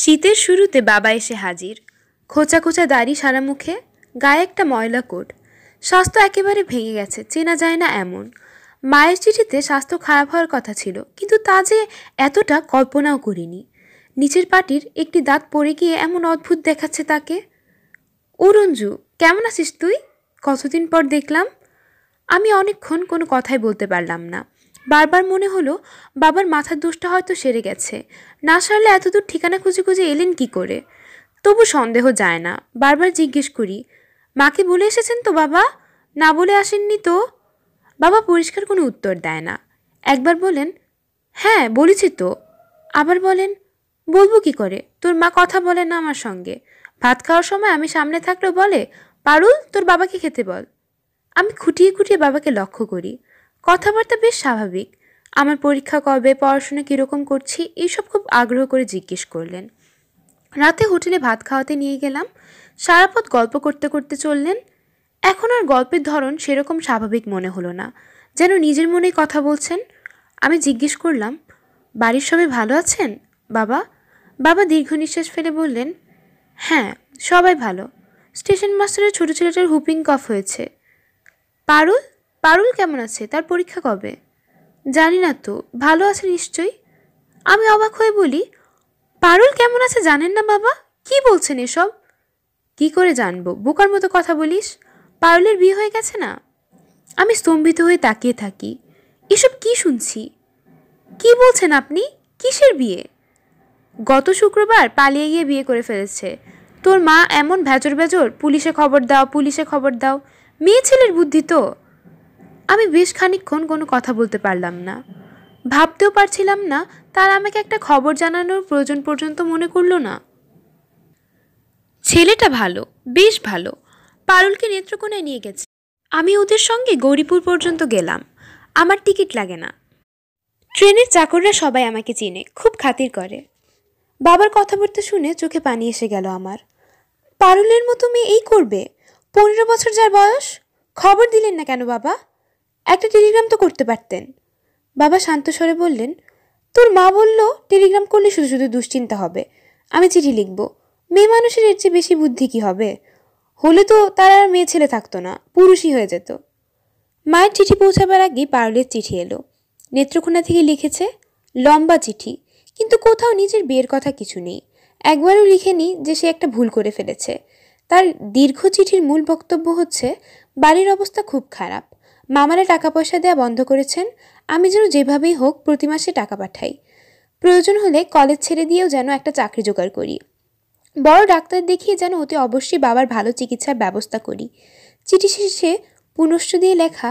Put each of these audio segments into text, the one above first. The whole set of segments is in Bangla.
শীতের শুরুতে বাবা এসে হাজির খোঁচা খোঁচা দাড়ি সারা মুখে গায়ে একটা ময়লা কোট স্বাস্থ্য একেবারে ভেঙে গেছে চেনা যায় না এমন মায়ের চিঠিতে স্বাস্থ্য খারাপ হওয়ার কথা ছিল কিন্তু তা যে এতটা কল্পনাও করিনি নিচের পাটির একটি দাঁত পড়ে গিয়ে এমন অদ্ভুত দেখাচ্ছে তাকে অরঞ্জু কেমন আছিস তুই কতদিন পর দেখলাম আমি অনেকক্ষণ কোনো কথাই বলতে পারলাম না বারবার মনে হলো বাবার মাথার দোষটা হয়তো সেরে গেছে না সারলে এতদূর ঠিকানা খুঁজে খুঁজে এলেন কি করে তবু সন্দেহ যায় না বারবার জিজ্ঞেস করি মাকে বলে এসেছেন তো বাবা না বলে আসেননি তো বাবা পরিষ্কার কোনো উত্তর দেয় না একবার বলেন হ্যাঁ বলেছি তো আবার বলেন বলবো কি করে তোর মা কথা বলে না আমার সঙ্গে ভাত খাওয়ার সময় আমি সামনে থাকলেও বলে পারুল তোর বাবাকে খেতে বল আমি খুঁটিয়ে খুঁটিয়ে বাবাকে লক্ষ্য করি কথাবার্তা বেশ স্বাভাবিক আমার পরীক্ষা কবে পড়াশোনা কীরকম করছি এইসব খুব আগ্রহ করে জিজ্ঞেস করলেন রাতে হোটেলে ভাত খাওয়াতে নিয়ে গেলাম সারা গল্প করতে করতে চললেন এখন আর গল্পের ধরন সেরকম স্বাভাবিক মনে হলো না যেন নিজের মনেই কথা বলছেন আমি জিজ্ঞেস করলাম বাড়ির সবাই ভালো আছেন বাবা বাবা দীর্ঘ নিঃশ্বাস ফেলে বললেন হ্যাঁ সবাই ভালো স্টেশন মাস্টারের ছোটো ছেলেটার হুপিং কফ হয়েছে পারুল পারুল কেমন আছে তার পরীক্ষা কবে জানি না তো ভালো আছে নিশ্চয়ই আমি অবাক হয়ে বলি পারুল কেমন আছে জানেন না বাবা কি বলছেন এসব কি করে জানবো বোকার মতো কথা বলিস পারুলের বিয়ে হয়ে গেছে না আমি স্তম্ভিত হয়ে তাকিয়ে থাকি এসব কি শুনছি কি বলছেন আপনি কিসের বিয়ে গত শুক্রবার পালিয়ে গিয়ে বিয়ে করে ফেলেছে তোর মা এমন ভেজর ভেজর পুলিশে খবর দাও পুলিশে খবর দাও মেয়ে ছেলের বুদ্ধি তো আমি বেশ খানিক্ষণ কোনো কথা বলতে পারলাম না ভাবতেও পারছিলাম না তার আমাকে একটা খবর জানানোর প্রয়োজন পর্যন্ত মনে করলো না ছেলেটা ভালো বেশ ভালো পারুলকে নেত্রকোণায় নিয়ে গেছে আমি ওদের সঙ্গে গৌরীপুর পর্যন্ত গেলাম আমার টিকিট লাগে না ট্রেনের চাকররা সবাই আমাকে চিনে খুব খাতির করে বাবার কথা বলতে শুনে চোখে পানি এসে গেল আমার পারুলের মতো মেয়ে এই করবে পনেরো বছর যার বয়স খবর দিলেন না কেন বাবা একটা টেলিগ্রাম তো করতে পারতেন বাবা শান্ত স্বরে বললেন তোর মা বলল টেলিগ্রাম করলে শুধু শুধু দুশ্চিন্তা হবে আমি চিঠি লিখব মেয়ে মানুষের এর চেয়ে বেশি বুদ্ধি কি হবে হলে তো তার আর মেয়ে ছেলে থাকতো না পুরুষই হয়ে যেত মায়ের চিঠি পৌঁছাবার আগে পারুলের চিঠি এলো নেত্রকোনা থেকে লিখেছে লম্বা চিঠি কিন্তু কোথাও নিজের বিয়ের কথা কিছু নেই একবারও লিখেনি যে সে একটা ভুল করে ফেলেছে তার দীর্ঘ চিঠির মূল বক্তব্য হচ্ছে বাড়ির অবস্থা খুব খারাপ মামারা টাকা পয়সা দেওয়া বন্ধ করেছেন আমি যেন যেভাবেই হোক প্রতি মাসে টাকা পাঠাই প্রয়োজন হলে কলেজ ছেড়ে দিয়েও যেন একটা চাকরি জোগাড় করি বড় ডাক্তার দেখিয়ে যেন অতি অবশ্যই বাবার ভালো চিকিৎসার ব্যবস্থা করি চিঠি শেষে পুনশ্চ দিয়ে লেখা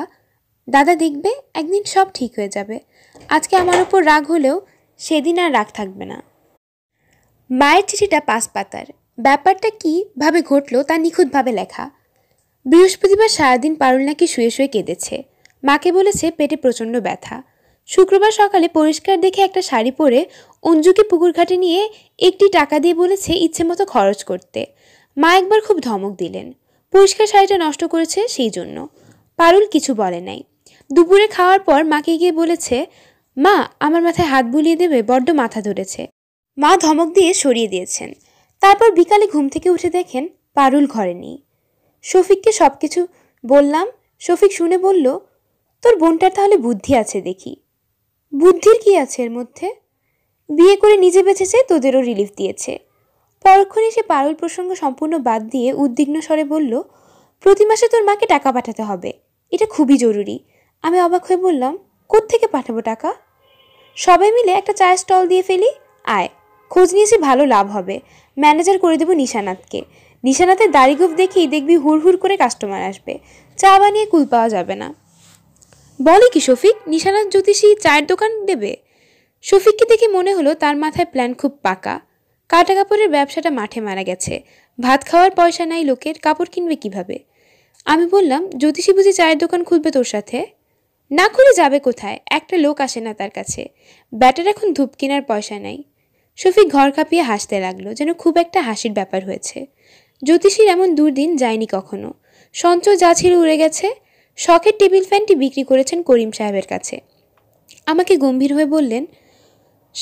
দাদা দেখবে একদিন সব ঠিক হয়ে যাবে আজকে আমার ওপর রাগ হলেও সেদিন আর রাগ থাকবে না মায়ের চিঠিটা পাঁচ পাতার ব্যাপারটা কী ভাবে ঘটলো তা নিখুঁতভাবে লেখা বৃহস্পতিবার সারাদিন পারুল নাকি শুয়ে শুয়ে কেঁদেছে মাকে বলেছে পেটে প্রচণ্ড ব্যথা শুক্রবার সকালে পরিষ্কার দেখে একটা শাড়ি পরে অঞ্জুকে পুকুর ঘাটে নিয়ে একটি টাকা দিয়ে বলেছে ইচ্ছে মতো খরচ করতে মা একবার খুব ধমক দিলেন পরিষ্কার শাড়িটা নষ্ট করেছে সেই জন্য পারুল কিছু বলে নাই দুপুরে খাওয়ার পর মাকে গিয়ে বলেছে মা আমার মাথায় হাত বুলিয়ে দেবে বড্ড মাথা ধরেছে মা ধমক দিয়ে সরিয়ে দিয়েছেন তারপর বিকালে ঘুম থেকে উঠে দেখেন পারুল ঘরে নেই শফিককে সব কিছু বললাম শফিক শুনে বলল তোর বোনটার তাহলে বুদ্ধি আছে দেখি বুদ্ধির কি আছে এর মধ্যে বিয়ে করে নিজে বেঁচেছে তোদেরও রিলিফ দিয়েছে পরক্ষণে সে পারুল প্রসঙ্গ সম্পূর্ণ বাদ দিয়ে উদ্বিগ্ন স্বরে বলল প্রতি মাসে তোর মাকে টাকা পাঠাতে হবে এটা খুবই জরুরি আমি অবাক হয়ে বললাম কোত্থেকে পাঠাবো টাকা সবাই মিলে একটা চায়ের স্টল দিয়ে ফেলি আয় খোঁজ নিয়েছি ভালো লাভ হবে ম্যানেজার করে দেবো নিশানাথকে নিশানাতে দাড়িগুপ দেখেই দেখবি হুড় হুড় করে কাস্টমার আসবে চা বানিয়ে কুল পাওয়া যাবে না বলে কি শফিক নিশানার জ্যোতিষী চায়ের দোকান দেবে শফিককে দেখে মনে হলো তার মাথায় প্ল্যান খুব পাকা কাটা কাপড়ের ব্যবসাটা মাঠে মারা গেছে ভাত খাওয়ার পয়সা নাই লোকের কাপড় কিনবে কিভাবে আমি বললাম জ্যোতিষী বুঝি চায়ের দোকান খুলবে তোর সাথে না খুলে যাবে কোথায় একটা লোক আসে না তার কাছে ব্যাটার এখন ধূপ কেনার পয়সা নাই শফিক ঘর কাঁপিয়ে হাসতে লাগলো যেন খুব একটা হাসির ব্যাপার হয়েছে জ্যোতিষীর এমন দুর্দিন যায়নি কখনো সঞ্চয় যা ছিল উড়ে গেছে শখের টেবিল ফ্যানটি বিক্রি করেছেন করিম সাহেবের কাছে আমাকে গম্ভীর হয়ে বললেন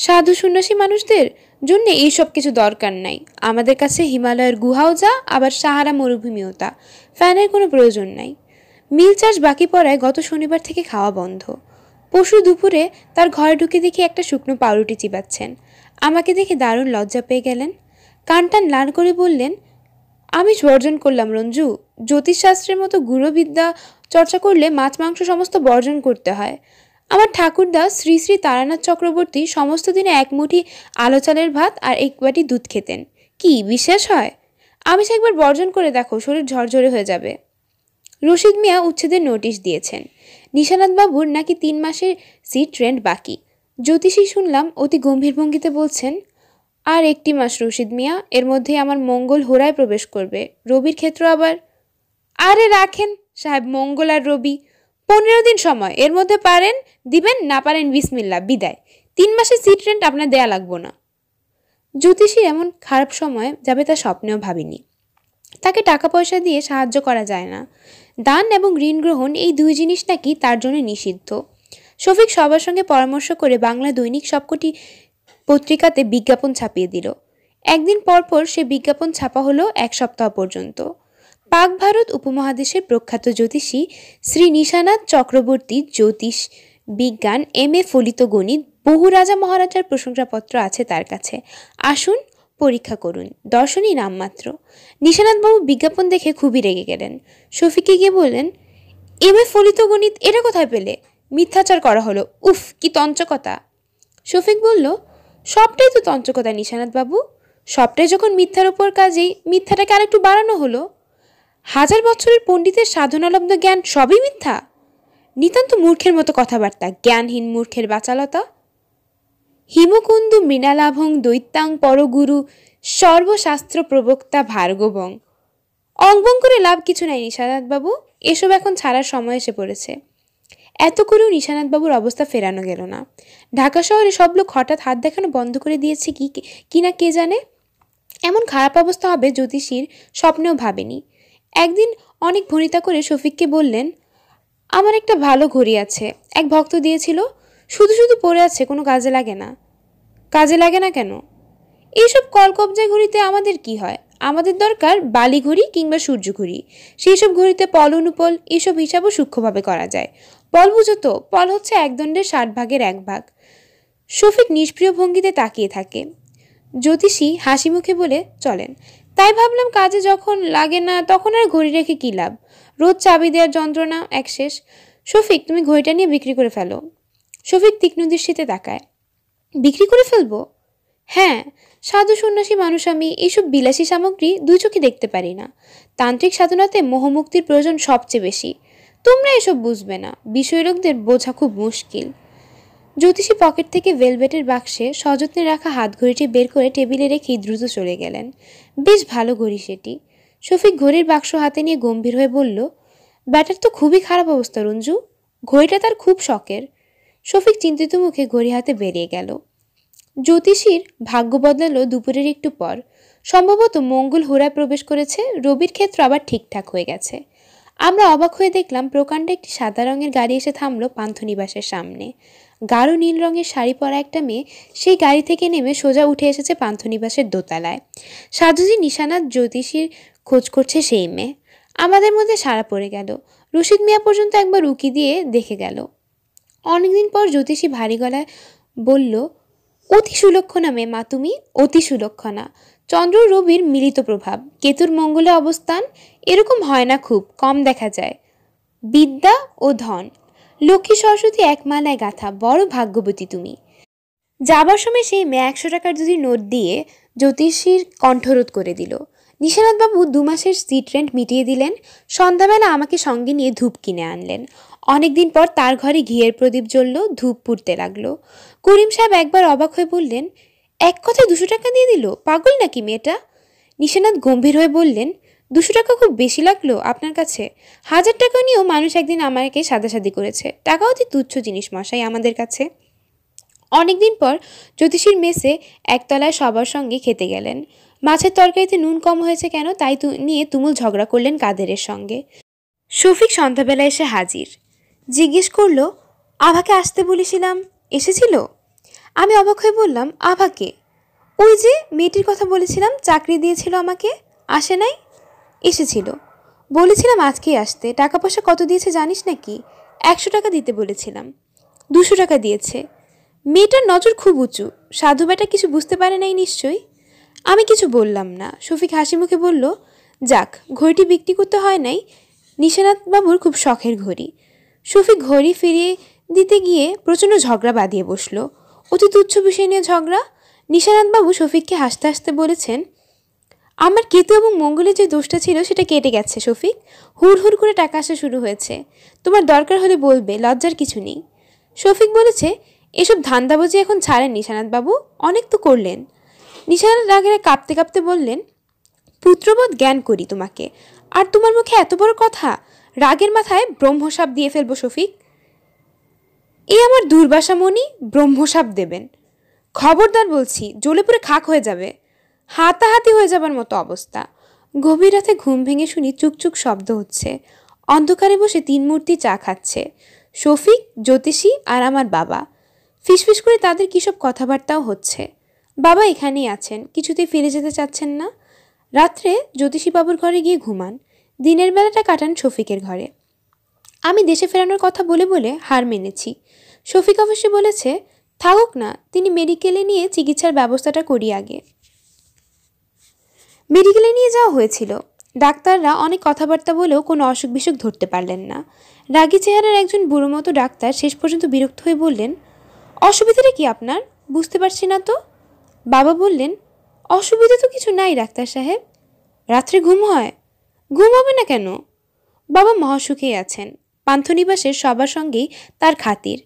সাধু সন্ন্যাসী মানুষদের জন্য এইসব কিছু দরকার নাই আমাদের কাছে হিমালয়ের গুহাও যা আবার সাহারা মরুভূমিও তা ফ্যানের কোনো প্রয়োজন নাই মিল চাষ বাকি পড়ায় গত শনিবার থেকে খাওয়া বন্ধ পশু দুপুরে তার ঘরে ঢুকে দেখি একটা শুকনো পাউরুটি চিবাচ্ছেন আমাকে দেখে দারুণ লজ্জা পেয়ে গেলেন কানটান লাল করে বললেন আমিষ বর্জন করলাম রঞ্জু জ্যোতিষশাস্ত্রের মতো গুরুবিদ্যা চর্চা করলে মাছ মাংস সমস্ত বর্জন করতে হয় আমার ঠাকুরদা শ্রী শ্রী তারানাথ চক্রবর্তী সমস্ত দিনে এক মুঠি আলো চালের ভাত আর এক বাটি দুধ খেতেন কি বিশেষ হয় আমিষ একবার বর্জন করে দেখো শরীর ঝরঝরে হয়ে যাবে রশিদ মিয়া উচ্ছেদের নোটিশ দিয়েছেন বাবুর নাকি তিন মাসের সিট ট্রেন্ড বাকি জ্যোতিষী শুনলাম অতি গম্ভীর ভঙ্গিতে বলছেন আর একটি মাস রশিদ মিয়া এর মধ্যে আমার মঙ্গল হোরায় প্রবেশ করবে রবির ক্ষেত্র আবার আরে রাখেন সাহেব মঙ্গল আর রবি পনেরো দিন সময় এর মধ্যে পারেন দিবেন না পারেন বিসমিল্লা বিদায় তিন মাসের সিট রেন্ট আপনার দেয়া লাগবো না জ্যোতিষীর এমন খারাপ সময় যাবে তা স্বপ্নেও ভাবিনি তাকে টাকা পয়সা দিয়ে সাহায্য করা যায় না দান এবং ঋণ গ্রহণ এই দুই জিনিস নাকি তার জন্য নিষিদ্ধ শফিক সবার সঙ্গে পরামর্শ করে বাংলা দৈনিক সবকটি পত্রিকাতে বিজ্ঞাপন ছাপিয়ে দিল একদিন পরপর সে বিজ্ঞাপন ছাপা হলো এক সপ্তাহ পর্যন্ত পাক ভারত উপমহাদেশের প্রখ্যাত জ্যোতিষী শ্রী নিশানাথ চক্রবর্তী জ্যোতিষ বিজ্ঞান এম এ ফলিত গণিত বহু রাজা মহারাজার প্রশংসাপত্র আছে তার কাছে আসুন পরীক্ষা করুন দর্শনী নামমাত্র নিশানাথবাবু বিজ্ঞাপন দেখে খুবই রেগে গেলেন শফিকে গিয়ে বললেন এম এ ফলিত গণিত এটা কোথায় পেলে মিথ্যাচার করা হলো উফ কি তঞ্চকতা শফিক বলল সবটাই তো তঞ্চকতা নিশানাথবাবু সবটাই যখন মিথ্যার উপর কাজেই মিথ্যাটাকে আরেকটু বাড়ানো হলো হাজার বছরের পণ্ডিতের সাধনালব্ধ জ্ঞান সবই মিথ্যা নিতান্ত মূর্খের মতো কথাবার্তা জ্ঞানহীন মূর্খের বাচালতা হিমকুন্দু মৃণালাভং দৈত্যাং পরগুরু সর্বশাস্ত্র প্রবক্তা ভার্গবং অঙ্গং করে লাভ কিছু নাই নিশানাথবাবু এসব এখন ছাড়ার সময় এসে পড়েছে এত করেও নিশানাথবাবুর অবস্থা ফেরানো গেল না ঢাকা শহরে সব লোক হঠাৎ হাত দেখানো বন্ধ করে দিয়েছে কি কিনা কে জানে এমন খারাপ অবস্থা হবে জ্যোতিষীর স্বপ্নেও ভাবেনি একদিন অনেক ভনিতা করে শফিককে বললেন আমার একটা ভালো ঘড়ি আছে এক ভক্ত দিয়েছিল শুধু শুধু পড়ে আছে কোনো কাজে লাগে না কাজে লাগে না কেন এইসব কলকবজা ঘড়িতে আমাদের কি হয় আমাদের দরকার বালি ঘড়ি কিংবা সূর্য ঘড়ি সেই সব ঘড়িতে পল অনুপল এইসব হিসাবও সূক্ষ্মভাবে করা যায় বল বুঝো তো পল হচ্ছে একদণ্ডের ষাট ভাগের এক ভাগ শফিক নিষ্প্রিয় ভঙ্গিতে তাকিয়ে থাকে জ্যোতিষী হাসি মুখে বলে চলেন তাই ভাবলাম কাজে যখন লাগে না তখন আর ঘড়ি রেখে কী লাভ রোজ চাবি দেওয়ার যন্ত্রণা এক শেষ শফিক তুমি ঘড়িটা নিয়ে বিক্রি করে ফেলো শফিক তীক্ষ্ণ দৃষ্টিতে তাকায় বিক্রি করে ফেলবো হ্যাঁ সাধু সন্ন্যাসী মানুষ আমি এইসব বিলাসী সামগ্রী দুই চোখে দেখতে পারি না তান্ত্রিক সাধনাতে মোহমুক্তির প্রয়োজন সবচেয়ে বেশি তোমরা এসব বুঝবে না লোকদের বোঝা খুব মুশকিল জ্যোতিষী পকেট থেকে ভেলভেটের বাক্সে সযত্নে রাখা হাত ঘড়িটি বের করে টেবিলে রেখে দ্রুত চলে গেলেন বেশ ভালো ঘড়ি সেটি শফিক ঘড়ির বাক্স হাতে নিয়ে গম্ভীর হয়ে বলল ব্যাটার তো খুবই খারাপ অবস্থা রঞ্জু ঘড়িটা তার খুব শখের শফিক চিন্তিত মুখে ঘড়ি হাতে বেরিয়ে গেল জ্যোতিষীর ভাগ্য বদলালো দুপুরের একটু পর সম্ভবত মঙ্গল হোড়ায় প্রবেশ করেছে রবির ক্ষেত্র আবার ঠিকঠাক হয়ে গেছে আমরা অবাক হয়ে দেখলাম প্রকাণ্ড একটি সাদা রঙের গাড়ি এসে থামলো পান্থনিবাসের সামনে গাঢ় নীল রঙের শাড়ি পরা একটা মেয়ে সেই গাড়ি থেকে নেমে সোজা উঠে এসেছে পান্থনিবাসের দোতলায় সাধুজি নিশানাথ জ্যোতিষীর খোঁজ করছে সেই মেয়ে আমাদের মধ্যে সারা পড়ে গেল রশিদ মিয়া পর্যন্ত একবার উকি দিয়ে দেখে গেল অনেকদিন পর জ্যোতিষী ভারী গলায় বলল অতি সুলক্ষণা মেয়ে মা তুমি অতি সুলক্ষণা চন্দ্র রবির মিলিত প্রভাব কেতুর মঙ্গলে অবস্থান এরকম হয় না খুব কম দেখা যায় বিদ্যা ও ধন লক্ষ্মী সরস্বতী এক মালায় গাথা বড় ভাগ্যবতী তুমি যাবার সময় সেই মেয়ে একশো টাকার যদি নোট দিয়ে জ্যোতিষীর কণ্ঠরোধ করে দিল নিশানাথবাবু দু মাসের সিট রেন্ট মিটিয়ে দিলেন সন্ধ্যাবেলা আমাকে সঙ্গে নিয়ে ধূপ কিনে আনলেন অনেকদিন পর তার ঘরে ঘিয়ের প্রদীপ জ্বলল ধূপ পুড়তে লাগলো করিম সাহেব একবার অবাক হয়ে বললেন এক কথায় দুশো টাকা দিয়ে দিল পাগল নাকি মেয়েটা নিশানাথ গম্ভীর হয়ে বললেন দুশো টাকা খুব বেশি লাগলো আপনার কাছে হাজার টাকা নিয়েও মানুষ একদিন আমাকে সাদাসাদি করেছে টাকা অতি তুচ্ছ জিনিস মশাই আমাদের কাছে অনেকদিন পর জ্যোতিষীর মেসে একতলায় সবার সঙ্গে খেতে গেলেন মাছের তরকারিতে নুন কম হয়েছে কেন তাই নিয়ে তুমুল ঝগড়া করলেন কাদেরের সঙ্গে শফিক সন্ধ্যাবেলা এসে হাজির জিজ্ঞেস করল আভাকে আসতে বলেছিলাম এসেছিল আমি অবাক হয়ে বললাম আভাকে ওই যে মেয়েটির কথা বলেছিলাম চাকরি দিয়েছিল আমাকে আসে নাই এসেছিল বলেছিলাম আজকেই আসতে টাকা পয়সা কত দিয়েছে জানিস নাকি একশো টাকা দিতে বলেছিলাম দুশো টাকা দিয়েছে মেয়েটার নজর খুব উঁচু সাধু বেটা কিছু বুঝতে পারে নাই নিশ্চয়ই আমি কিছু বললাম না শফিক হাসি মুখে বলল যাক ঘড়িটি বিক্রি করতে হয় নাই বাবুর খুব শখের ঘড়ি শফিক ঘড়ি ফিরিয়ে দিতে গিয়ে প্রচণ্ড ঝগড়া বাঁধিয়ে বসলো অতি তুচ্ছ বিষয় নিয়ে ঝগড়া বাবু শফিককে হাসতে হাসতে বলেছেন আমার কেতু এবং মঙ্গলের যে দোষটা ছিল সেটা কেটে গেছে শফিক হুড় হুর করে টাকা আসা শুরু হয়েছে তোমার দরকার হলে বলবে লজ্জার কিছু নেই শফিক বলেছে এসব ধান্দাবাজি এখন ছাড়েন নিশানাথবাবু অনেক তো করলেন নিশানাথ রাগেরা কাঁপতে কাঁপতে বললেন পুত্রবোধ জ্ঞান করি তোমাকে আর তোমার মুখে এত বড় কথা রাগের মাথায় ব্রহ্মসাপ দিয়ে ফেলবো শফিক এ আমার দুর্বাসামণি ব্রহ্মসাপ দেবেন খবরদার বলছি জ্বলে পুরে খাক হয়ে যাবে হাতাহাতি হয়ে যাবার মতো অবস্থা গভীর রাতে ঘুম ভেঙে শুনি চুকচুক শব্দ হচ্ছে অন্ধকারে বসে তিন মূর্তি চা খাচ্ছে শফিক জ্যোতিষী আর আমার বাবা ফিসফিস করে তাদের কিসব কথাবার্তাও হচ্ছে বাবা এখানেই আছেন কিছুতেই ফিরে যেতে চাচ্ছেন না রাত্রে জ্যোতিষী বাবুর ঘরে গিয়ে ঘুমান দিনের বেলাটা কাটান শফিকের ঘরে আমি দেশে ফেরানোর কথা বলে বলে হার মেনেছি শফিক অবশ্যই বলেছে থাকুক না তিনি মেডিকেলে নিয়ে চিকিৎসার ব্যবস্থাটা করি আগে মেডিকেলে নিয়ে যাওয়া হয়েছিল ডাক্তাররা অনেক কথাবার্তা বলেও কোনো অসুখ বিসুখ ধরতে পারলেন না রাগি চেহারার একজন বুড়ো মতো ডাক্তার শেষ পর্যন্ত বিরক্ত হয়ে বললেন অসুবিধাটা কি আপনার বুঝতে পারছি না তো বাবা বললেন অসুবিধা তো কিছু নাই ডাক্তার সাহেব রাত্রে ঘুম হয় ঘুম হবে না কেন বাবা মহাসুখেই আছেন পান্থনিবাসের সবার সঙ্গেই তার খাতির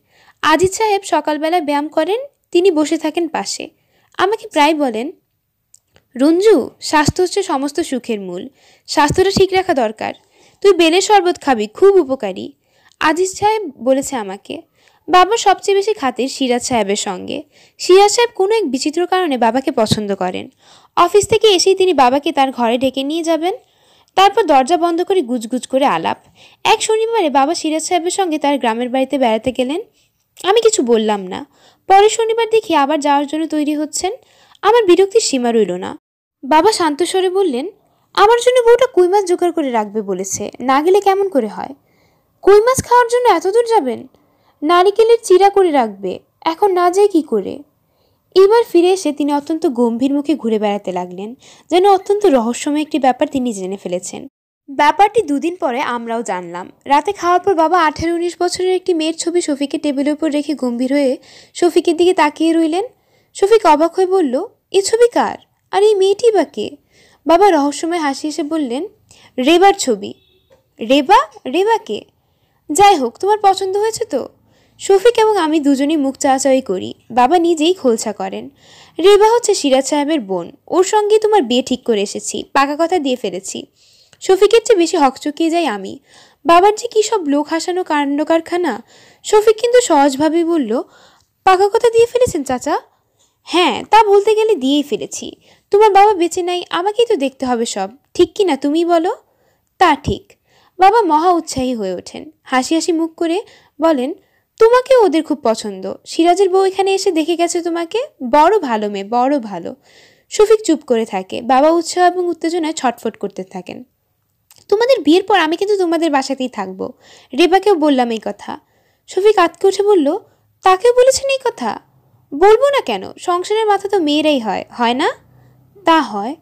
আজিজ সাহেব সকালবেলা ব্যায়াম করেন তিনি বসে থাকেন পাশে আমাকে প্রায় বলেন রঞ্জু স্বাস্থ্য হচ্ছে সমস্ত সুখের মূল স্বাস্থ্যটা ঠিক রাখা দরকার তুই বেলের শরবত খাবি খুব উপকারী আজিজ সাহেব বলেছে আমাকে বাবা সবচেয়ে বেশি খাতির সিরাজ সাহেবের সঙ্গে সিরাজ সাহেব কোনো এক বিচিত্র কারণে বাবাকে পছন্দ করেন অফিস থেকে এসেই তিনি বাবাকে তার ঘরে ডেকে নিয়ে যাবেন তারপর দরজা বন্ধ করে গুজগুজ করে আলাপ এক শনিবারে বাবা সিরাজ সাহেবের সঙ্গে তার গ্রামের বাড়িতে বেড়াতে গেলেন আমি কিছু বললাম না পরের শনিবার দেখি আবার যাওয়ার জন্য তৈরি হচ্ছেন আমার বিরক্তির সীমা রইল না বাবা শান্ত স্বরে বললেন আমার জন্য বউটা কই মাছ জোগাড় করে রাখবে বলেছে না গেলে কেমন করে হয় কই মাছ খাওয়ার জন্য এত দূর যাবেন নারিকেলের চিরা করে রাখবে এখন না যায় কি করে এবার ফিরে এসে তিনি অত্যন্ত গম্ভীর মুখে ঘুরে বেড়াতে লাগলেন যেন অত্যন্ত রহস্যময় একটি ব্যাপার তিনি জেনে ফেলেছেন ব্যাপারটি দুদিন পরে আমরাও জানলাম রাতে খাওয়ার পর বাবা আঠেরো উনিশ বছরের একটি মেয়ের ছবি শফিকে টেবিলের উপর রেখে গম্ভীর হয়ে শফিকের দিকে তাকিয়ে রইলেন শফিক অবাক হয়ে বলল এ ছবি কার আর এই মেয়েটি বা কে বাবা রহস্যময় হাসি এসে বললেন রেবার ছবি রেবা রেবা কে যাই হোক তোমার পছন্দ হয়েছে তো শফিক এবং আমি দুজনেই মুখ চাচাই করি বাবা নিজেই খোলসা করেন রেবা হচ্ছে সিরাজ সাহেবের বোন ওর সঙ্গে তোমার বিয়ে ঠিক করে এসেছি পাকা কথা দিয়ে ফেলেছি শফিকের চেয়ে বেশি হকচকিয়ে যাই আমি বাবার যে কী সব লোক হাসানো কাণ্ড কারখানা শফিক কিন্তু সহজভাবেই বলল পাকা কথা দিয়ে ফেলেছেন চাচা হ্যাঁ তা বলতে গেলে দিয়েই ফেলেছি তোমার বাবা বেঁচে নাই আমাকেই তো দেখতে হবে সব ঠিক কি না তুমি বলো তা ঠিক বাবা মহা উৎসাহী হয়ে ওঠেন হাসি হাসি মুখ করে বলেন তোমাকে ওদের খুব পছন্দ সিরাজের বউ এখানে এসে দেখে গেছে তোমাকে বড় ভালো মেয়ে বড় ভালো শফিক চুপ করে থাকে বাবা উৎসাহ এবং উত্তেজনায় ছটফট করতে থাকেন তোমাদের বিয়ের পর আমি কিন্তু তোমাদের বাসাতেই থাকবো রেবাকেও বললাম এই কথা শফিক আতকে উঠে বলল তাকেও বলেছেন এই কথা বলবো না কেন সংসারের মাথা তো মেয়েরাই হয় হয় না তা হয়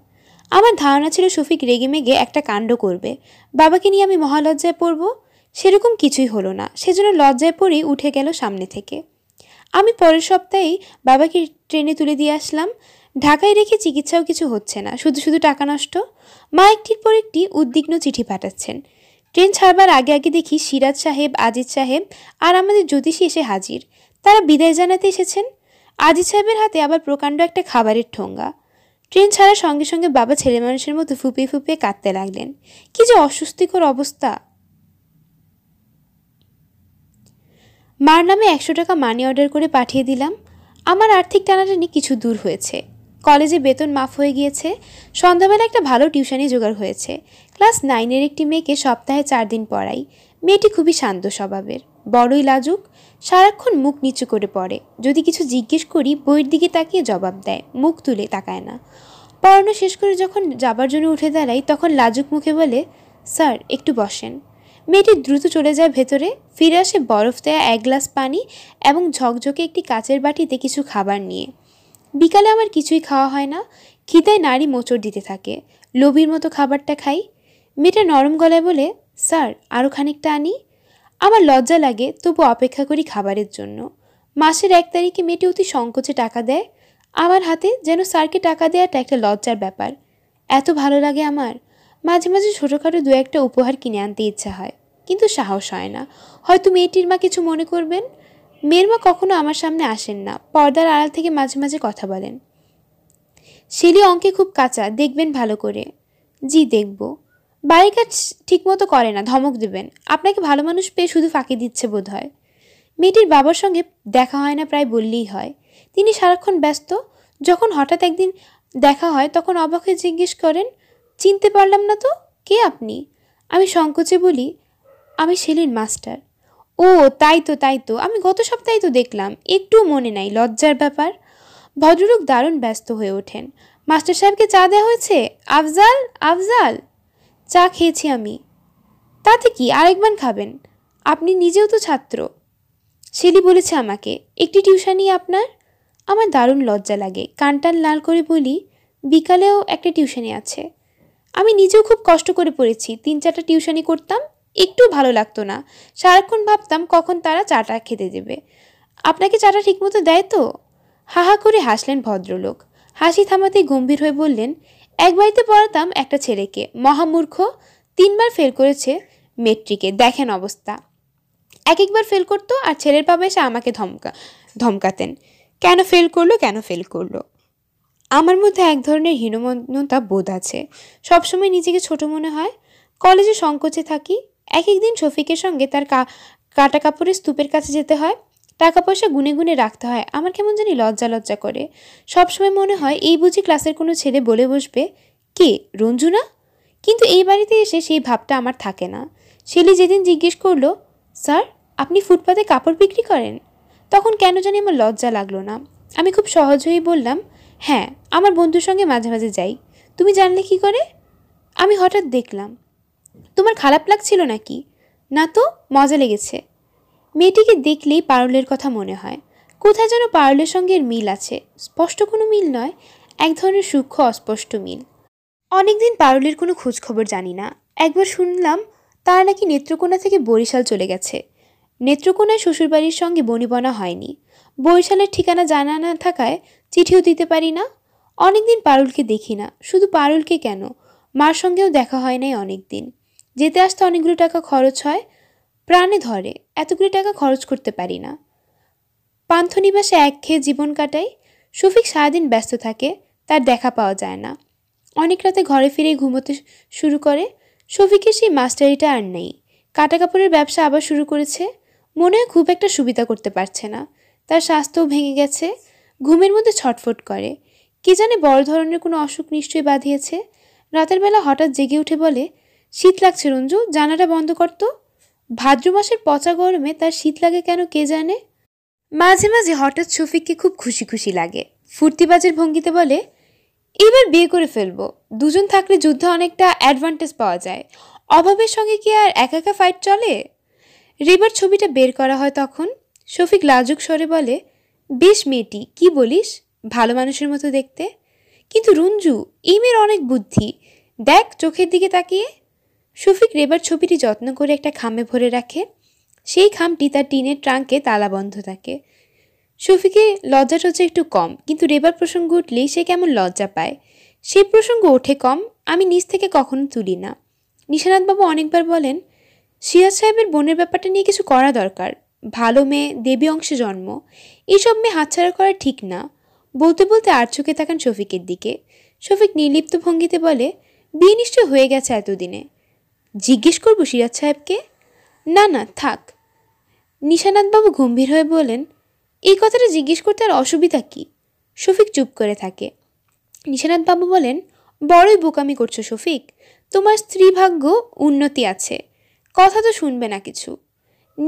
আমার ধারণা ছিল শফিক রেগে মেগে একটা কাণ্ড করবে বাবাকে নিয়ে আমি মহালজ্জায় পড়ব সেরকম কিছুই হলো না সেজন্য লজ্জায় পড়েই উঠে গেল সামনে থেকে আমি পরের সপ্তাহেই বাবাকে ট্রেনে তুলে দিয়ে আসলাম ঢাকায় রেখে চিকিৎসাও কিছু হচ্ছে না শুধু শুধু টাকা নষ্ট মা একটির পর একটি উদ্বিগ্ন চিঠি পাঠাচ্ছেন ট্রেন ছাড়বার আগে আগে দেখি সিরাজ সাহেব আজিজ সাহেব আর আমাদের জ্যোতিষী এসে হাজির তারা বিদায় জানাতে এসেছেন আজি সাহেবের হাতে আবার প্রকাণ্ড একটা খাবারের ঠোঙ্গা ট্রেন ছাড়ার সঙ্গে সঙ্গে বাবা ছেলে মানুষের মতো ফুপিয়ে ফুপিয়ে কাঁদতে লাগলেন কি যে অস্বস্তিকর অবস্থা মার নামে একশো টাকা মানি অর্ডার করে পাঠিয়ে দিলাম আমার আর্থিক টানাটানি কিছু দূর হয়েছে কলেজে বেতন মাফ হয়ে গিয়েছে সন্ধ্যাবেলা একটা ভালো টিউশনি জোগাড় হয়েছে ক্লাস নাইনের একটি মেয়েকে সপ্তাহে চার দিন পড়াই মেয়েটি খুবই শান্ত স্বভাবের বড়ই লাজুক সারাক্ষণ মুখ নিচু করে পড়ে যদি কিছু জিজ্ঞেস করি বইয়ের দিকে তাকিয়ে জবাব দেয় মুখ তুলে তাকায় না পড়ানো শেষ করে যখন যাবার জন্য উঠে দাঁড়াই তখন লাজুক মুখে বলে স্যার একটু বসেন মেয়েটি দ্রুত চলে যায় ভেতরে ফিরে আসে বরফ দেয়া এক গ্লাস পানি এবং ঝকঝকে একটি কাচের বাটিতে কিছু খাবার নিয়ে বিকালে আমার কিছুই খাওয়া হয় না খিদায় নারী মোচড় দিতে থাকে লোভির মতো খাবারটা খাই মেয়েটা নরম গলায় বলে স্যার আরও খানিকটা আনি আমার লজ্জা লাগে তবু অপেক্ষা করি খাবারের জন্য মাসের এক তারিখে মেয়েটি অতি সংকোচে টাকা দেয় আমার হাতে যেন স্যারকে টাকা দেওয়াটা একটা লজ্জার ব্যাপার এত ভালো লাগে আমার মাঝে মাঝে ছোটোখাটো দু একটা উপহার কিনে আনতে ইচ্ছা হয় কিন্তু সাহস হয় না হয়তো মেয়েটির মা কিছু মনে করবেন মেয়ের মা কখনো আমার সামনে আসেন না পর্দার আড়াল থেকে মাঝে মাঝে কথা বলেন শিলি অঙ্কে খুব কাঁচা দেখবেন ভালো করে জি দেখব বাড়ির কাজ ঠিকমতো করে না ধমক দেবেন আপনাকে ভালো মানুষ পেয়ে শুধু ফাঁকি দিচ্ছে বোধ হয় মেয়েটির বাবার সঙ্গে দেখা হয় না প্রায় বললেই হয় তিনি সারাক্ষণ ব্যস্ত যখন হঠাৎ একদিন দেখা হয় তখন অবাকে জিজ্ঞেস করেন চিনতে পারলাম না তো কে আপনি আমি সংকোচে বলি আমি সেলিন মাস্টার ও তাই তো তাই তো আমি গত সপ্তাহে তো দেখলাম একটু মনে নাই লজ্জার ব্যাপার ভদ্রলোক দারুণ ব্যস্ত হয়ে ওঠেন মাস্টার সাহেবকে চা দেওয়া হয়েছে আফজাল আফজাল চা খেয়েছি আমি তাতে কি আরেকবার খাবেন আপনি নিজেও তো ছাত্র শেলি বলেছে আমাকে একটি টিউশনই আপনার আমার দারুণ লজ্জা লাগে কানটান লাল করে বলি বিকালেও একটা টিউশনি আছে আমি নিজেও খুব কষ্ট করে পড়েছি তিন চারটা টিউশনি করতাম একটু ভালো লাগতো না সারাক্ষণ ভাবতাম কখন তারা চাটা খেতে দেবে আপনাকে চাটা ঠিকমতো দেয় তো হাহা করে হাসলেন ভদ্রলোক হাসি থামাতে গম্ভীর হয়ে বললেন এক বাড়িতে পড়াতাম একটা ছেলেকে মহামূর্খ তিনবার ফেল করেছে মেট্রিকে দেখেন অবস্থা এক একবার ফেল করতো আর ছেলের বাবা এসে আমাকে ধমকা ধমকাতেন কেন ফেল করলো কেন ফেল করলো আমার মধ্যে এক ধরনের হীনমন্যতা বোধ আছে সবসময় নিজেকে ছোট মনে হয় কলেজে সংকোচে থাকি এক একদিন শফিকের সঙ্গে তার কাটা কাপড়ের স্তূপের কাছে যেতে হয় টাকা পয়সা গুনে গুনে রাখতে হয় আমার কেমন জানি লজ্জা লজ্জা করে সবসময় মনে হয় এই বুঝি ক্লাসের কোনো ছেলে বলে বসবে কে রঞ্জুনা কিন্তু এই বাড়িতে এসে সেই ভাবটা আমার থাকে না শেলি যেদিন জিজ্ঞেস করলো স্যার আপনি ফুটপাতে কাপড় বিক্রি করেন তখন কেন জানি আমার লজ্জা লাগলো না আমি খুব সহজ হয়েই বললাম হ্যাঁ আমার বন্ধুর সঙ্গে মাঝে মাঝে যাই তুমি জানলে কি করে আমি হঠাৎ দেখলাম তোমার খারাপ লাগছিল নাকি না তো মজা লেগেছে মেয়েটিকে দেখলেই পারুলের কথা মনে হয় কোথায় যেন পারুলের সঙ্গে মিল আছে স্পষ্ট কোনো মিল নয় এক ধরনের সূক্ষ্ম অস্পষ্ট মিল অনেকদিন পারুলের কোনো খোঁজখবর জানি না একবার শুনলাম তারা নাকি নেত্রকোনা থেকে বরিশাল চলে গেছে নেত্রকোনায় শ্বশুরবাড়ির সঙ্গে বনিবনা হয়নি বরিশালের ঠিকানা জানা না থাকায় চিঠিও দিতে পারি না অনেকদিন পারুলকে দেখি না শুধু পারুলকে কেন মার সঙ্গেও দেখা হয় নাই অনেকদিন যেতে আসতে অনেকগুলো টাকা খরচ হয় প্রাণে ধরে এতগুলি টাকা খরচ করতে পারি না পান্থনিবাসে এক খেয়ে জীবন কাটাই সফিক সারাদিন ব্যস্ত থাকে তার দেখা পাওয়া যায় না অনেক রাতে ঘরে ফিরে ঘুমোতে শুরু করে সফিকের সেই মাস্টারিটা আর নেই কাটা কাপড়ের ব্যবসা আবার শুরু করেছে মনে হয় খুব একটা সুবিধা করতে পারছে না তার স্বাস্থ্যও ভেঙে গেছে ঘুমের মধ্যে ছটফট করে কে জানে বড় ধরনের কোনো অসুখ নিশ্চয়ই বাঁধিয়েছে রাতের বেলা হঠাৎ জেগে উঠে বলে শীত লাগছে রঞ্জু জানাটা বন্ধ করতো ভাদ্র মাসের পচা গরমে তার শীত লাগে কেন কে জানে মাঝে মাঝে হঠাৎ শফিককে খুব খুশি খুশি লাগে ফুর্তিবাজের ভঙ্গিতে বলে এবার বিয়ে করে ফেলবো দুজন থাকলে যুদ্ধে অনেকটা অ্যাডভান্টেজ পাওয়া যায় অভাবের সঙ্গে কি আর একা একা ফাইট চলে রিবার ছবিটা বের করা হয় তখন শফিক লাজুক স্বরে বলে বেশ মেয়েটি কি বলিস ভালো মানুষের মতো দেখতে কিন্তু রুঞ্জু এই মেয়ের অনেক বুদ্ধি দেখ চোখের দিকে তাকিয়ে শফিক রেবার ছবিটি যত্ন করে একটা খামে ভরে রাখে সেই খামটি তার টিনের ট্রাঙ্কে তালা বন্ধ থাকে শফিকে লজ্জা টজ্জা একটু কম কিন্তু রেবার প্রসঙ্গ উঠলেই সে কেমন লজ্জা পায় সেই প্রসঙ্গ ওঠে কম আমি নিজ থেকে কখনো তুলি না নিশানাথবাবু অনেকবার বলেন সিরাজ সাহেবের বোনের ব্যাপারটা নিয়ে কিছু করা দরকার ভালো মেয়ে দেবী অংশে জন্ম এইসব মেয়ে হাতছাড়া করা ঠিক না বলতে বলতে আর চোখে তাকান শফিকের দিকে শফিক নির্লিপ্ত ভঙ্গিতে বলে বিয়ে নিশ্চয় হয়ে গেছে এতদিনে জিজ্ঞেস করবো সিরাজ সাহেবকে না না থাক নিশানাথবাবু গম্ভীর হয়ে বলেন এই কথাটা জিজ্ঞেস করতে আর অসুবিধা কি শফিক চুপ করে থাকে নিশানাথবাবু বলেন বড়ই বোকামি করছো শফিক তোমার স্ত্রী ভাগ্য উন্নতি আছে কথা তো শুনবে না কিছু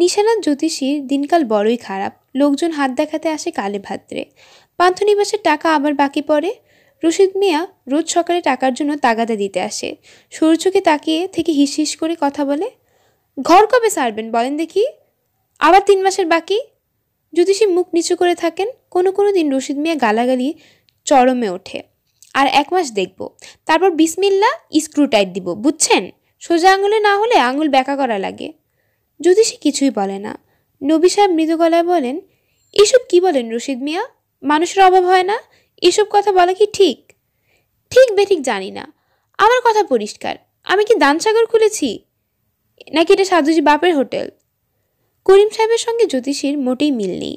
নিশানাথ জ্যোতিষীর দিনকাল বড়ই খারাপ লোকজন হাত দেখাতে আসে কালে ভাদ্রে পান্থনিবাসের টাকা আবার বাকি পড়ে রশিদ মিয়া রোজ সকালে টাকার জন্য তাগাদা দিতে আসে সূর্যকে তাকিয়ে থেকে হিসহিস করে কথা বলে ঘর কবে সারবেন বলেন দেখি আবার তিন মাসের বাকি যদি সে মুখ নিচু করে থাকেন কোনো কোনো দিন রশিদ মিয়া গালাগালি চরমে ওঠে আর এক মাস দেখব তারপর বিসমিল্লা স্ক্রু টাইট দিব বুঝছেন সোজা আঙুলে না হলে আঙুল ব্যাকা করা লাগে যদি সে কিছুই বলে না নবী সাহেব মৃদু গলায় বলেন এসব কি বলেন রশিদ মিয়া মানুষের অভাব হয় না এসব কথা বলা কি ঠিক ঠিক বেঠিক জানি না আমার কথা পরিষ্কার আমি কি দানসাগর খুলেছি নাকি এটা সাধুজি বাপের হোটেল করিম সাহেবের সঙ্গে জ্যোতিষীর মোটেই মিল নেই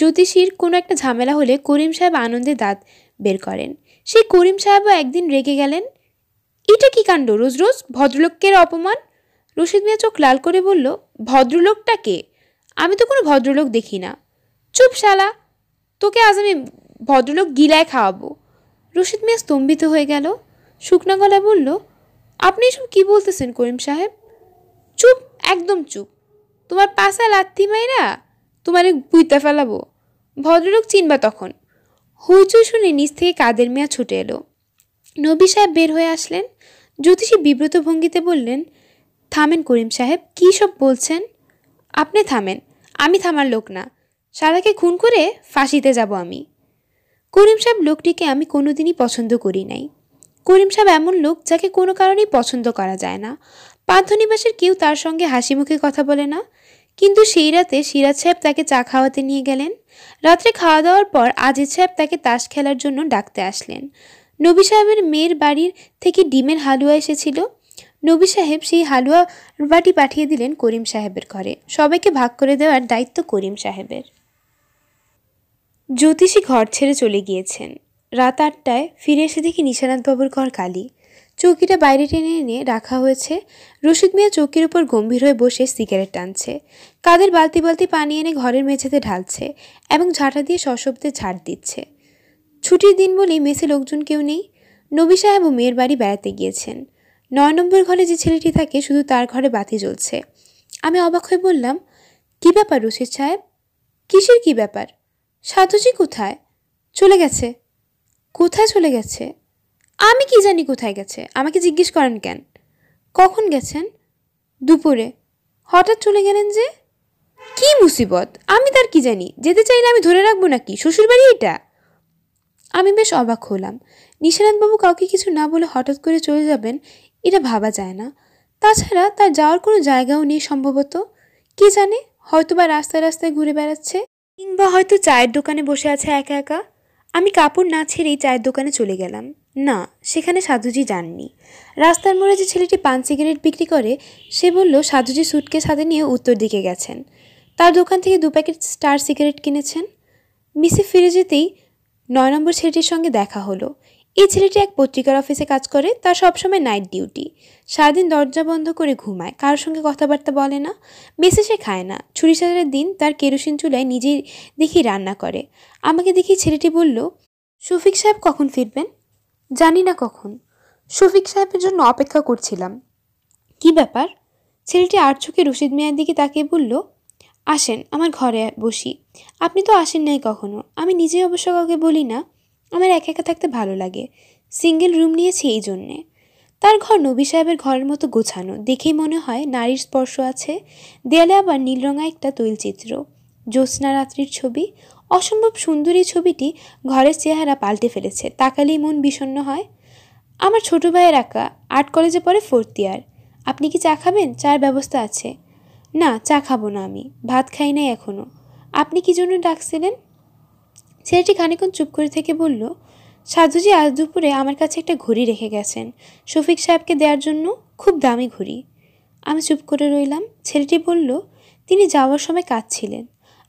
জ্যোতিষীর কোনো একটা ঝামেলা হলে করিম সাহেব আনন্দে দাঁত বের করেন সেই করিম সাহেবও একদিন রেগে গেলেন এটা কি কাণ্ড রোজ রোজ ভদ্রলোকের অপমান রশিদ মিয়া চোখ লাল করে বলল ভদ্রলোকটা কে আমি তো কোনো ভদ্রলোক দেখি না চুপ শালা তোকে আজ আমি ভদ্রলোক গিলায় খাওয়াবো রশিদ মিয়া স্তম্ভিত হয়ে গেল শুকনা গলায় বলল আপনি এসব কী বলতেছেন করিম সাহেব চুপ একদম চুপ তোমার পাশা লাত্তি মাইরা তোমারে বুইতা ফেলাবো ভদ্রলোক চিনবা তখন হইচই শুনে নিচ থেকে কাদের মিয়া ছুটে এলো নবী সাহেব বের হয়ে আসলেন জ্যোতিষী বিব্রত ভঙ্গিতে বললেন থামেন করিম সাহেব কী সব বলছেন আপনি থামেন আমি থামার লোক না সারাকে খুন করে ফাঁসিতে যাব আমি করিম সাহেব লোকটিকে আমি কোনোদিনই পছন্দ করি নাই করিম সাহেব এমন লোক যাকে কোনো কারণেই পছন্দ করা যায় না পান্থনিবাসের কেউ তার সঙ্গে হাসি মুখে কথা বলে না কিন্তু সেই রাতে সিরাজ সাহেব তাকে চা খাওয়াতে নিয়ে গেলেন রাত্রে খাওয়া দাওয়ার পর আজিজ সাহেব তাকে তাস খেলার জন্য ডাকতে আসলেন নবী সাহেবের মেয়ের বাড়ির থেকে ডিমের হালুয়া এসেছিল নবী সাহেব সেই হালুয়া বাটি পাঠিয়ে দিলেন করিম সাহেবের ঘরে সবাইকে ভাগ করে দেওয়ার দায়িত্ব করিম সাহেবের জ্যোতিষী ঘর ছেড়ে চলে গিয়েছেন রাত আটটায় ফিরে এসে দেখি নিশানাথবাবুর ঘর কালি চৌকিটা বাইরে টেনে এনে রাখা হয়েছে রশিদ মিয়া চৌকির উপর গম্ভীর হয়ে বসে সিগারেট টানছে কাদের বালতি বালতি পানি এনে ঘরের মেঝেতে ঢালছে এবং ঝাঁটা দিয়ে সশব্দে ঝাড় দিচ্ছে ছুটির দিন বলে মেসে লোকজন কেউ নেই নবী সাহেব ও মেয়ের বাড়ি বেড়াতে গিয়েছেন নয় নম্বর ঘরে যে ছেলেটি থাকে শুধু তার ঘরে বাতি জ্বলছে আমি অবাক হয়ে বললাম কী ব্যাপার রশিদ সাহেব কিসের কি ব্যাপার সাধুজি কোথায় চলে গেছে কোথায় চলে গেছে আমি কি জানি কোথায় গেছে আমাকে জিজ্ঞেস করেন কেন কখন গেছেন দুপুরে হঠাৎ চলে গেলেন যে কি মুসিবত আমি তার কি জানি যেতে চাইলে আমি ধরে রাখবো নাকি শ্বশুরবাড়ি এটা আমি বেশ অবাক হলাম নিশানাথবাবু কাউকে কিছু না বলে হঠাৎ করে চলে যাবেন এটা ভাবা যায় না তাছাড়া তার যাওয়ার কোনো জায়গাও নেই সম্ভবত কে জানে হয়তো বা রাস্তায় রাস্তায় ঘুরে বেড়াচ্ছে কিংবা হয়তো চায়ের দোকানে বসে আছে একা একা আমি কাপড় না ছেড়েই চায়ের দোকানে চলে গেলাম না সেখানে সাধুজি যাননি রাস্তার মোড়ে যে ছেলেটি পান সিগারেট বিক্রি করে সে বলল সাধুজি সুটকে সাথে নিয়ে উত্তর দিকে গেছেন তার দোকান থেকে দু প্যাকেট স্টার সিগারেট কিনেছেন মিসে ফিরে যেতেই নয় নম্বর ছেলেটির সঙ্গে দেখা হলো এই ছেলেটি এক পত্রিকার অফিসে কাজ করে তার সবসময় নাইট ডিউটি সারাদিন দরজা বন্ধ করে ঘুমায় কারোর সঙ্গে কথাবার্তা বলে না মেসে সে খায় না ছুরি সাজারের দিন তার কেরোসিন চুলায় নিজেই দেখি রান্না করে আমাকে দেখি ছেলেটি বলল শফিক সাহেব কখন ফিরবেন জানি না কখন শফিক সাহেবের জন্য অপেক্ষা করছিলাম কি ব্যাপার ছেলেটি আর চোখে রশিদ মিয়ার দিকে তাকিয়ে বলল আসেন আমার ঘরে বসি আপনি তো আসেন নাই কখনো আমি নিজেই অবশ্য কাউকে বলি না আমার একা একা থাকতে ভালো লাগে সিঙ্গেল রুম নিয়েছি এই জন্যে তার ঘর নবী সাহেবের ঘরের মতো গোছানো দেখেই মনে হয় নারীর স্পর্শ আছে দেয়ালে আবার নীলরঙা একটা তৈলচিত্র জ্যোৎস্না রাত্রির ছবি অসম্ভব সুন্দর এই ছবিটি ঘরের চেহারা পাল্টে ফেলেছে তাকালেই মন বিষণ্ন হয় আমার ছোট ভাইয়ের আঁকা আর্ট কলেজে পড়ে ফোর্থ ইয়ার আপনি কি চা খাবেন চার ব্যবস্থা আছে না চা খাবো না আমি ভাত খাই নাই এখনও আপনি কি জন্য ডাকছিলেন ছেলেটি খানিক্ষণ চুপ করে থেকে বলল সাধুজি আজ দুপুরে আমার কাছে একটা ঘড়ি রেখে গেছেন শফিক সাহেবকে দেওয়ার জন্য খুব দামি ঘড়ি আমি চুপ করে রইলাম ছেলেটি বলল তিনি যাওয়ার সময় কাঁদছিলেন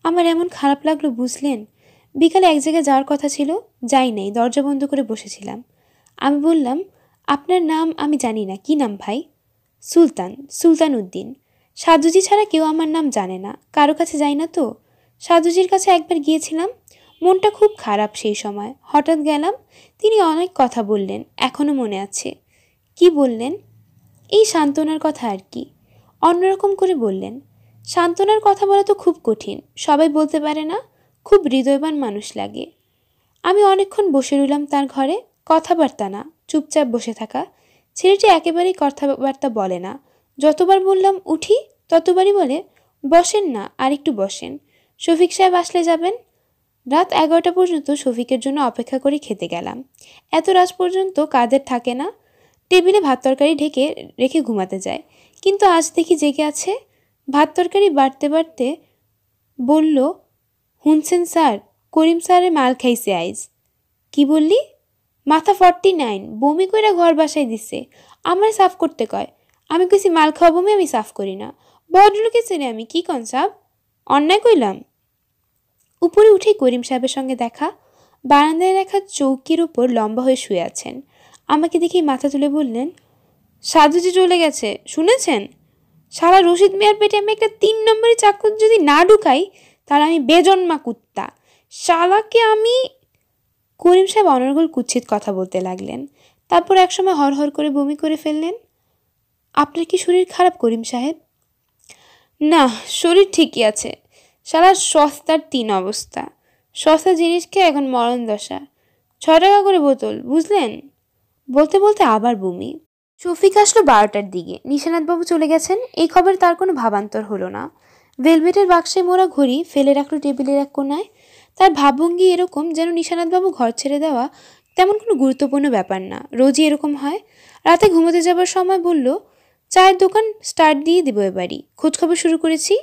আমার এমন খারাপ লাগলো বুঝলেন বিকালে এক জায়গায় যাওয়ার কথা ছিল যাই নাই দরজা বন্ধ করে বসেছিলাম আমি বললাম আপনার নাম আমি জানি না কি নাম ভাই সুলতান সুলতান উদ্দিন সাধুজি ছাড়া কেউ আমার নাম জানে না কারো কাছে যাই না তো সাধুজির কাছে একবার গিয়েছিলাম মনটা খুব খারাপ সেই সময় হঠাৎ গেলাম তিনি অনেক কথা বললেন এখনও মনে আছে কি বললেন এই সান্ত্বনার কথা আর কি অন্যরকম করে বললেন সান্ত্বনার কথা বলা তো খুব কঠিন সবাই বলতে পারে না খুব হৃদয়বান মানুষ লাগে আমি অনেকক্ষণ বসে রইলাম তার ঘরে কথাবার্তা না চুপচাপ বসে থাকা ছেলেটি একেবারেই কথাবার্তা বলে না যতবার বললাম উঠি ততবারই বলে বসেন না আর একটু বসেন শফিক সাহেব আসলে যাবেন রাত এগারোটা পর্যন্ত শফিকের জন্য অপেক্ষা করে খেতে গেলাম এত রাত পর্যন্ত কাদের থাকে না টেবিলে ভাত তরকারি ঢেকে রেখে ঘুমাতে যায় কিন্তু আজ দেখি জেগে আছে ভাত তরকারি বাড়তে বাড়তে বলল হুনসেন স্যার করিম স্যারের মাল খাইছে আইজ কি বললি মাথা ফর্টি নাইন বমি কইরা ঘর বাসায় দিছে আমার সাফ করতে কয় আমি কিছু মাল খাওয়া বমি আমি সাফ করি না ভদ্রলোকে চেনে আমি কি কন সাব অন্যায় কইলাম উপরে উঠে করিম সাহেবের সঙ্গে দেখা বারান্দায় রাখা চৌকির উপর লম্বা হয়ে শুয়ে আছেন আমাকে দেখেই মাথা তুলে বললেন সাধুজি চলে গেছে শুনেছেন সারা রশিদ মেয়ার পেটে আমি একটা তিন নম্বরের চাকর যদি না ঢুকাই তাহলে আমি বেজন্মা কুত্তা শালাকে আমি করিম সাহেব অনর্গল কুচ্ছিত কথা বলতে লাগলেন তারপর একসময় হরহর করে বমি করে ফেললেন আপনার কি শরীর খারাপ করিম সাহেব না শরীর ঠিকই আছে সারা সস্তার তিন অবস্থা সস্তা জিনিস খেয়ে এখন মরণ দশা ছ টাকা করে বোতল বুঝলেন বলতে বলতে আবার বমি শফিক আসলো বারোটার দিকে নিশানাথবাবু চলে গেছেন এই খবর তার কোনো ভাবান্তর হলো না ভেলভেটের বাক্সে মোড়া ঘড়ি ফেলে রাখলো টেবিলের এক কোনায় তার ভাবভঙ্গি এরকম যেন নিশানাথবাবু ঘর ছেড়ে দেওয়া তেমন কোনো গুরুত্বপূর্ণ ব্যাপার না রোজই এরকম হয় রাতে ঘুমোতে যাবার সময় বলল চায়ের দোকান স্টার্ট দিয়ে দেবো এবারই খোঁজখবর শুরু করেছি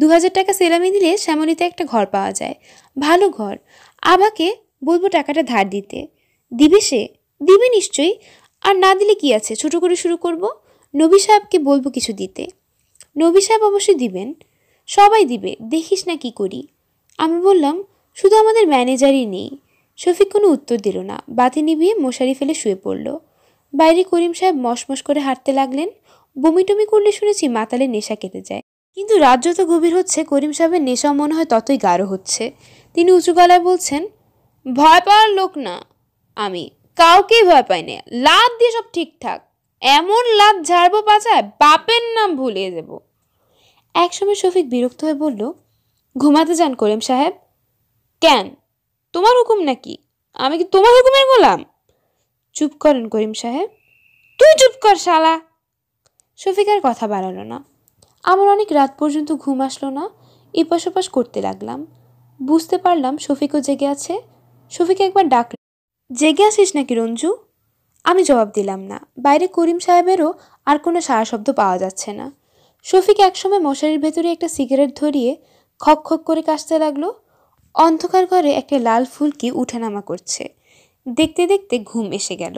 দু হাজার টাকা সেলামি দিলে শ্যামলিতে একটা ঘর পাওয়া যায় ভালো ঘর আবাকে বলবো টাকাটা ধার দিতে দিবে সে দিবে নিশ্চয়ই আর না দিলে কি আছে ছোট করে শুরু করব নবী সাহেবকে বলবো কিছু দিতে নবী সাহেব অবশ্যই দিবেন সবাই দিবে দেখিস না কি করি আমি বললাম শুধু আমাদের ম্যানেজারই নেই শফিক কোনো উত্তর দিল না বাতি নিভিয়ে মশারি ফেলে শুয়ে পড়ল বাইরে করিম সাহেব মশমশ করে হাঁটতে লাগলেন বমিটমি করলে শুনেছি মাতালের নেশা কেটে যায় কিন্তু রাত যত গভীর হচ্ছে করিম সাহেবের নেশা মনে হয় ততই গাঢ় হচ্ছে তিনি উঁচু গলায় বলছেন ভয় পাওয়ার লোক না আমি কাউকেই ভয় পাই না লাভ দিয়ে সব ঠিকঠাক এমন লাভ ঝাড়বো পাচায় বাপের নাম ভুলিয়ে দেব একসময় শফিক বিরক্ত হয়ে বলল ঘুমাতে যান করিম সাহেব কেন তোমার হুকুম নাকি আমি কি তোমার হুকুমের গোলাম চুপ করেন করিম সাহেব তুই চুপ কর শালা শফিক আর কথা বাড়ালো না আমার অনেক রাত পর্যন্ত ঘুম আসলো না এপাশ ওপাশ করতে লাগলাম বুঝতে পারলাম শফিকও জেগে আছে শফিকে একবার ডাক জেগে আসিস নাকি রঞ্জু আমি জবাব দিলাম না বাইরে করিম সাহেবেরও আর কোনো সারা শব্দ পাওয়া যাচ্ছে না শফিক একসময় মশারির ভেতরে একটা সিগারেট ধরিয়ে খক খক করে কাশতে লাগলো অন্ধকার ঘরে একটা লাল ফুলকি উঠানামা করছে দেখতে দেখতে ঘুম এসে গেল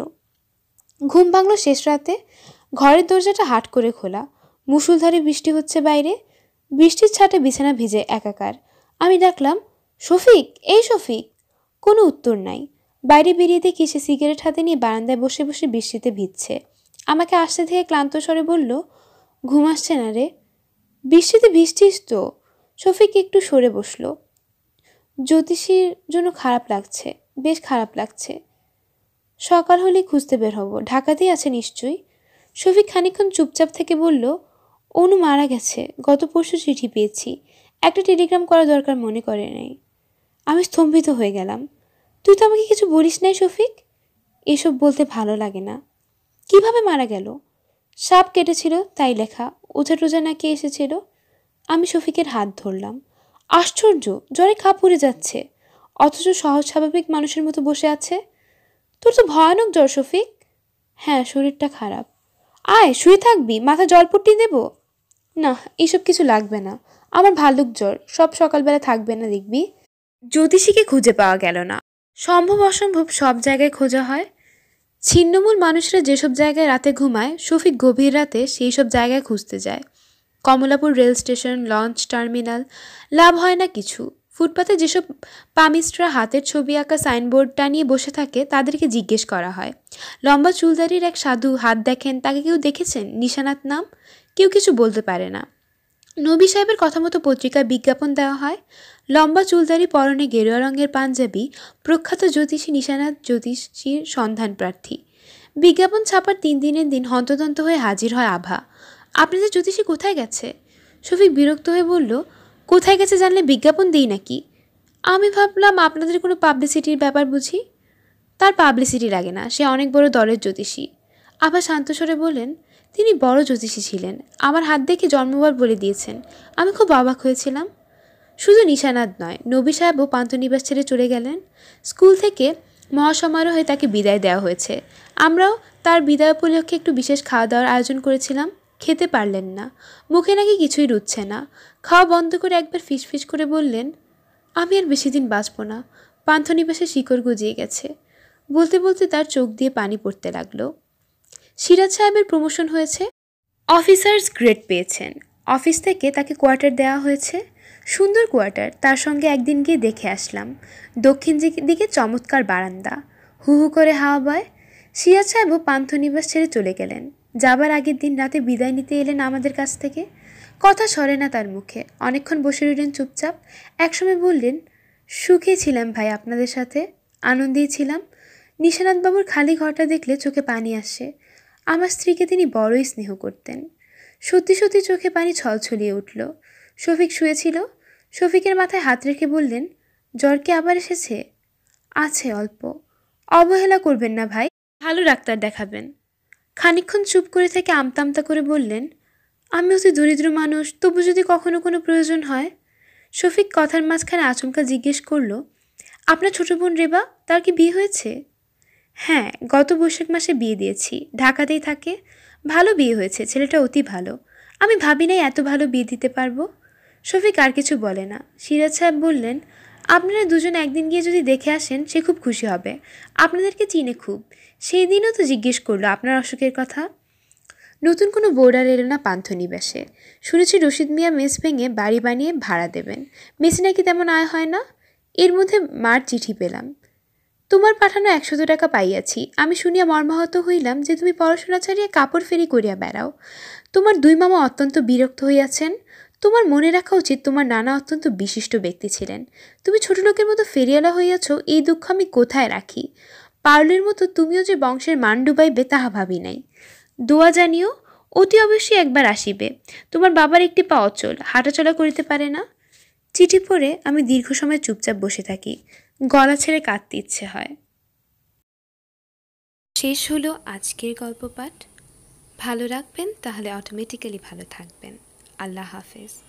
ঘুম ভাঙল শেষ রাতে ঘরের দরজাটা হাট করে খোলা মুসুলধারে বৃষ্টি হচ্ছে বাইরে বৃষ্টির ছাটে বিছানা ভিজে একাকার আমি ডাকলাম শফিক এই শফিক কোনো উত্তর নাই বাইরে বেরিয়ে দেখি সে সিগারেট হাতে নিয়ে বারান্দায় বসে বসে বৃষ্টিতে ভিজছে আমাকে আসতে থেকে ক্লান্ত স্বরে বলল ঘুম আসছে না রে বৃষ্টিতে ভিজছিস তো শফিক একটু সরে বসলো জ্যোতিষীর জন্য খারাপ লাগছে বেশ খারাপ লাগছে সকাল হলে খুঁজতে বের হব ঢাকাতেই আছে নিশ্চয়ই শফিক খানিক্ষণ চুপচাপ থেকে বলল অনু মারা গেছে গত পরশু চিঠি পেয়েছি একটা টেলিগ্রাম করা দরকার মনে করে নাই আমি স্তম্ভিত হয়ে গেলাম তুই তো আমাকে কিছু বলিস নাই শফিক এসব বলতে ভালো লাগে না কিভাবে মারা গেল সাপ কেটেছিল তাই লেখা ওঝা টোঝা নাকি এসেছিল আমি শফিকের হাত ধরলাম আশ্চর্য জ্বরে খা পড়ে যাচ্ছে অথচ সহজ স্বাভাবিক মানুষের মতো বসে আছে তোর তো ভয়ানক জ্বর শফিক হ্যাঁ শরীরটা খারাপ আয় শুয়ে থাকবি মাথা জলপট্টি দেবো না এইসব কিছু লাগবে না আমার ভালুক জ্বর সব সকালবেলা থাকবে না দেখবি জ্যোতিষীকে খুঁজে পাওয়া গেল না সম্ভব অসম্ভব সব জায়গায় খোঁজা হয় ছিন্নমূল মানুষরা যেসব জায়গায় রাতে ঘুমায় শফিক গভীর রাতে সেই সব জায়গায় খুঁজতে যায় Kamalapur rail station launch terminal লাভ হয় না কিছু ফুটপাথে যেসব পামিস্টরা হাতের ছবি আঁকা সাইনবোর্ড টানিয়ে বসে থাকে তাদেরকে জিজ্ঞেস করা হয় লম্বা চুলদারির এক সাধু হাত দেখেন তাকে কেউ দেখেছেন নিশানাত নাম কেউ কিছু বলতে পারে না নবী সাহেবের কথা মতো পত্রিকায় বিজ্ঞাপন দেওয়া হয় লম্বা চুলদারি পরনে গেরুয়া রঙের পাঞ্জাবি প্রখ্যাত জ্যোতিষী নিশানাথ জ্যোতিষীর সন্ধান প্রার্থী বিজ্ঞাপন ছাপার তিন দিনের দিন হন্তদন্ত হয়ে হাজির হয় আভা আপনাদের জ্যোতিষী কোথায় গেছে শফিক বিরক্ত হয়ে বলল কোথায় গেছে জানলে বিজ্ঞাপন দিই নাকি আমি ভাবলাম আপনাদের কোনো পাবলিসিটির ব্যাপার বুঝি তার পাবলিসিটি লাগে না সে অনেক বড় দলের জ্যোতিষী আবার শান্তস্বরে বললেন তিনি বড় জ্যোতিষী ছিলেন আমার হাত দেখে জন্মবার বলে দিয়েছেন আমি খুব অবাক হয়েছিলাম শুধু নিশানাদ নয় নবী সাহেবও পান্তনিবাস ছেড়ে চলে গেলেন স্কুল থেকে মহাসমারোহে তাকে বিদায় দেওয়া হয়েছে আমরাও তার বিদায় উপলক্ষে একটু বিশেষ খাওয়া দাওয়ার আয়োজন করেছিলাম খেতে পারলেন না মুখে নাকি কিছুই রুচ্ছে না খাওয়া বন্ধ করে একবার ফিসফিস করে বললেন আমি আর বেশি দিন বাঁচব না পান্থনিবাসে শিকড় গুজিয়ে গেছে বলতে বলতে তার চোখ দিয়ে পানি পড়তে লাগলো সিরাজ সাহেবের প্রমোশন হয়েছে অফিসার্স গ্রেড পেয়েছেন অফিস থেকে তাকে কোয়ার্টার দেওয়া হয়েছে সুন্দর কোয়ার্টার তার সঙ্গে একদিন গিয়ে দেখে আসলাম দক্ষিণ দিকে চমৎকার বারান্দা হু হু করে হাওয়া বয় সিরাজ সাহেবও পান্থনিবাস ছেড়ে চলে গেলেন যাবার আগের দিন রাতে বিদায় নিতে এলেন আমাদের কাছ থেকে কথা সরে না তার মুখে অনেকক্ষণ বসে রইলেন চুপচাপ একসময় বললেন সুখে ছিলাম ভাই আপনাদের সাথে আনন্দেই ছিলাম নিশানাথবাবুর খালি ঘরটা দেখলে চোখে পানি আসে আমার স্ত্রীকে তিনি বড়ই স্নেহ করতেন সত্যি সত্যি চোখে পানি ছলছলিয়ে উঠল শফিক শুয়েছিল শফিকের মাথায় হাত রেখে বললেন জ্বরকে আবার এসেছে আছে অল্প অবহেলা করবেন না ভাই ভালো ডাক্তার দেখাবেন খানিক্ষণ চুপ করে থেকে আমতামতা করে বললেন আমি অতি দরিদ্র মানুষ তবু যদি কখনো কোনো প্রয়োজন হয় শফিক কথার মাঝখানে আচমকা জিজ্ঞেস করল আপনার ছোট বোন রেবা তার কি বিয়ে হয়েছে হ্যাঁ গত বৈশাখ মাসে বিয়ে দিয়েছি ঢাকাতেই থাকে ভালো বিয়ে হয়েছে ছেলেটা অতি ভালো আমি ভাবি নাই এত ভালো বিয়ে দিতে পারবো শফিক আর কিছু বলে না সিরাজ সাহেব বললেন আপনারা দুজন একদিন গিয়ে যদি দেখে আসেন সে খুব খুশি হবে আপনাদেরকে চিনে খুব সেই দিনও তো জিজ্ঞেস করলো আপনার অসুখের কথা নতুন কোনো বোর্ডার এলো না পান্থনিবাসে শুনেছি রশিদ মিয়া মেস ভেঙে বাড়ি বানিয়ে ভাড়া দেবেন মেসে নাকি তেমন আয় হয় না এর মধ্যে মার চিঠি পেলাম তোমার পাঠানো একশত টাকা পাইয়াছি আমি শুনিয়া মর্মাহত হইলাম যে তুমি পড়াশোনা ছাড়িয়া কাপড় ফেরি করিয়া বেড়াও তোমার দুই মামা অত্যন্ত বিরক্ত হইয়াছেন তোমার মনে রাখা উচিত তোমার নানা অত্যন্ত বিশিষ্ট ব্যক্তি ছিলেন তুমি লোকের মতো ফেরিয়ালা হইয়াছ এই দুঃখ আমি কোথায় রাখি পার্লের মতো তুমিও যে বংশের মান ডুবাইবে তাহা ভাবি নাই দোয়া জানিও অতি অবশ্যই একবার আসিবে তোমার বাবার একটি পা অচল হাঁটাচলা করিতে পারে না চিঠি পড়ে আমি দীর্ঘ সময় চুপচাপ বসে থাকি গলা ছেড়ে কাঁদতে ইচ্ছে হয় শেষ হলো আজকের গল্প পাঠ ভালো রাখবেন তাহলে অটোমেটিক্যালি ভালো থাকবেন Allah haces.